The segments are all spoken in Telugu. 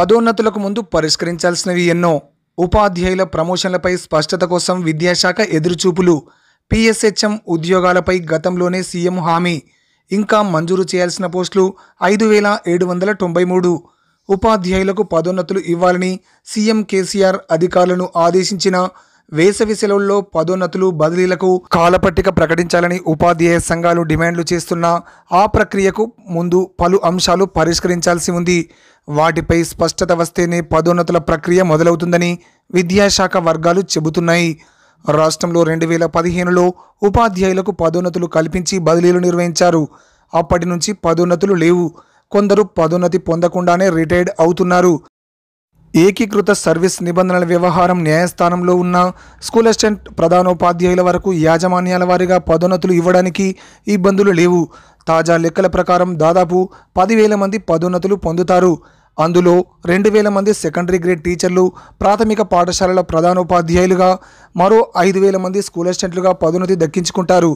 పదోన్నతులకు ముందు పరిష్కరించాల్సినవి ఎన్నో ఉపాధ్యాయుల ప్రమోషన్లపై స్పష్టత కోసం విద్యాశాఖ ఎదురుచూపులు పిఎస్హెచ్ఎం ఉద్యోగాలపై గతంలోనే సీఎం హామీ ఇంకా మంజూరు చేయాల్సిన పోస్టులు ఐదు వేల ఏడు వందల తొంభై మూడు ఉపాధ్యాయులకు పదోన్నతులు ఇవ్వాలని సీఎం కేసీఆర్ అధికారులను ఆదేశించిన వేసవి సెలవుల్లో పదోన్నతులు బదిలీలకు కాలపట్టిక ప్రకటించాలని ఉపాధ్యాయ సంఘాలు డిమాండ్లు చేస్తున్న ఆ ప్రక్రియకు ముందు పలు అంశాలు పరిష్కరించాల్సి ఉంది వాటిపై స్పష్టత వస్తేనే పదోన్నతుల ప్రక్రియ మొదలవుతుందని విద్యాశాఖ వర్గాలు చెబుతున్నాయి రాష్ట్రంలో రెండు వేల పదిహేనులో ఉపాధ్యాయులకు పదోన్నతులు కల్పించి బదిలీలు నిర్వహించారు అప్పటి నుంచి పదోన్నతులు లేవు కొందరు పదోన్నతి పొందకుండానే రిటైర్డ్ అవుతున్నారు ఏకీకృత సర్వీస్ నిబంధనల వ్యవహారం న్యాయస్థానంలో ఉన్న స్కూల్ అసిస్టెంట్ ప్రధానోపాధ్యాయుల వరకు యాజమాన్యాల వారిగా పదోన్నతులు ఇవ్వడానికి ఇబ్బందులు లేవు తాజా లెక్కల ప్రకారం దాదాపు పదివేల మంది పదోన్నతులు పొందుతారు అందులో రెండు వేల మంది సెకండరీ గ్రేడ్ టీచర్లు ప్రాథమిక పాఠశాలల ప్రధానోపాధ్యాయులుగా మరో ఐదు వేల మంది స్కూల్ అసిస్టెంట్లుగా పదోన్నతి దక్కించుకుంటారు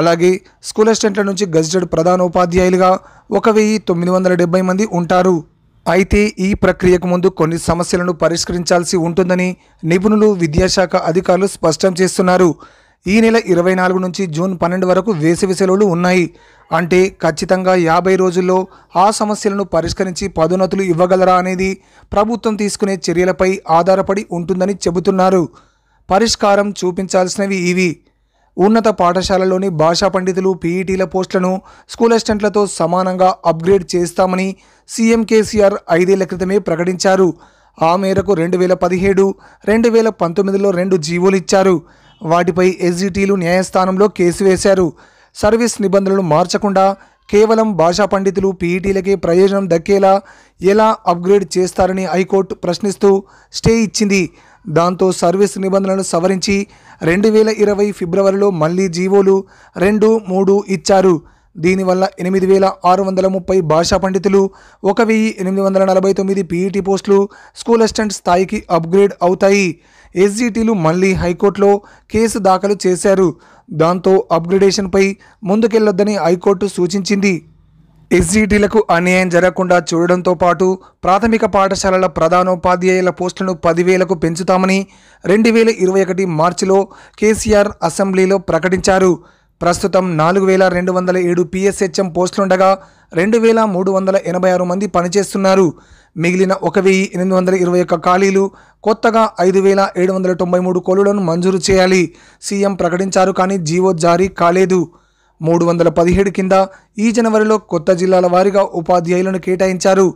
అలాగే స్కూల్ అసిస్టెంట్ల నుంచి గజిటెడ్ ప్రధానోపాధ్యాయులుగా ఒక వెయ్యి తొమ్మిది వందల డెబ్బై మంది ఉంటారు అయితే ఈ ప్రక్రియకు ముందు కొన్ని సమస్యలను పరిష్కరించాల్సి ఉంటుందని నిపుణులు విద్యాశాఖ అధికారులు స్పష్టం చేస్తున్నారు ఈ నెల ఇరవై నాలుగు నుంచి జూన్ పన్నెండు వరకు వేసవి సెలవులు ఉన్నాయి అంటే ఖచ్చితంగా యాభై రోజుల్లో ఆ సమస్యలను పరిష్కరించి పదోన్నతులు ఇవ్వగలరా అనేది ప్రభుత్వం తీసుకునే చర్యలపై ఆధారపడి ఉంటుందని చెబుతున్నారు పరిష్కారం చూపించాల్సినవి ఇవి ఉన్నత పాఠశాలలోని భాషా పండితులు పీఈటీల పోస్టులను స్కూల్ అసిస్టెంట్లతో సమానంగా అప్గ్రేడ్ చేస్తామని సీఎం కేసీఆర్ ఐదేళ్ల క్రితమే ప్రకటించారు ఆ మేరకు రెండు వేల పదిహేడు రెండు వేల పంతొమ్మిదిలో రెండు జీవోలు ఇచ్చారు వాటిపై ఎస్జిటీలు న్యాయస్థానంలో కేసు వేశారు సర్వీస్ నిబంధనలు మార్చకుండా కేవలం భాషా పండితులు పీఈటీలకే ప్రయోజనం దక్కేలా ఎలా అప్గ్రేడ్ చేస్తారని హైకోర్టు ప్రశ్నిస్తూ స్టే ఇచ్చింది దాంతో సర్వీస్ నిబంధనలను సవరించి రెండు వేల ఇరవై ఫిబ్రవరిలో మళ్లీ జీవోలు రెండు మూడు ఇచ్చారు దీనివల్ల ఎనిమిది వేల ఆరు వందల ముప్పై భాషా పండితులు ఒక వెయ్యి ఎనిమిది వందల నలభై తొమ్మిది పీఈటీ పోస్టులు స్కూల్ అసిస్టెంట్ స్థాయికి అప్గ్రేడ్ అవుతాయి ఎస్జీటీలు మళ్లీ హైకోర్టులో కేసు దాఖలు చేశారు దాంతో అప్గ్రేడేషన్పై ముందుకెళ్లొద్దని హైకోర్టు సూచించింది ఎస్జీటీలకు అన్యాయం జరగకుండా చూడడంతో పాటు ప్రాథమిక పాఠశాలల ప్రధానోపాధ్యాయుల పోస్టులను పదివేలకు పెంచుతామని రెండు వేల ఇరవై ఒకటి మార్చిలో కేసీఆర్ అసెంబ్లీలో ప్రకటించారు ప్రస్తుతం నాలుగు వేల రెండు వందల ఏడు పిఎస్హెచ్ఎం పోస్టులుండగా రెండు వేల మూడు వందల ఎనభై ఆరు మంది పనిచేస్తున్నారు మిగిలిన ఒక వెయ్యి ఎనిమిది వందల ఇరవై ఒక్క ఖాళీలు కొత్తగా ఐదు వేల ఏడు వందల తొంభై మూడు కోలులను మంజూరు చేయాలి సీఎం ప్రకటించారు కానీ జీవో జారీ కాలేదు మూడు వందల పదిహేడు కింద ఈ జనవరిలో కొత్త జిల్లాల వారీగా ఉపాధ్యాయులను కేటాయించారు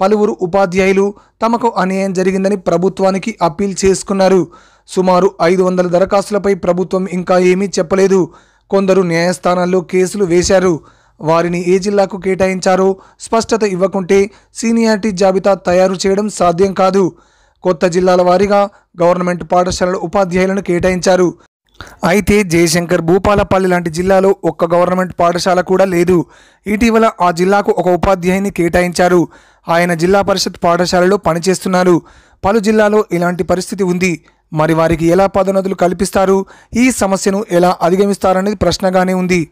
పలువురు ఉపాధ్యాయులు తమకు అన్యాయం జరిగిందని ప్రభుత్వానికి అప్పీల్ చేసుకున్నారు సుమారు ఐదు వందల దరఖాస్తులపై ప్రభుత్వం ఇంకా ఏమీ చెప్పలేదు కొందరు న్యాయస్థానాల్లో కేసులు వేశారు వారిని ఏ జిల్లాకు కేటాయించారో స్పష్టత ఇవ్వకుంటే సీనియారిటీ జాబితా తయారు చేయడం సాధ్యం కాదు కొత్త జిల్లాల వారీగా గవర్నమెంట్ పాఠశాలల ఉపాధ్యాయులను కేటాయించారు అయితే జయశంకర్ భూపాలపల్లి లాంటి జిల్లాలో ఒక్క గవర్నమెంట్ పాఠశాల కూడా లేదు ఇటీవల ఆ జిల్లాకు ఒక ఉపాధ్యాయుని కేటాయించారు ఆయన జిల్లా పరిషత్ పాఠశాలలో పనిచేస్తున్నారు పలు జిల్లాలో ఇలాంటి పరిస్థితి ఉంది మరి వారికి ఎలా పదోన్నతులు కల్పిస్తారు ఈ సమస్యను ఎలా అధిగమిస్తారనేది ప్రశ్నగానే ఉంది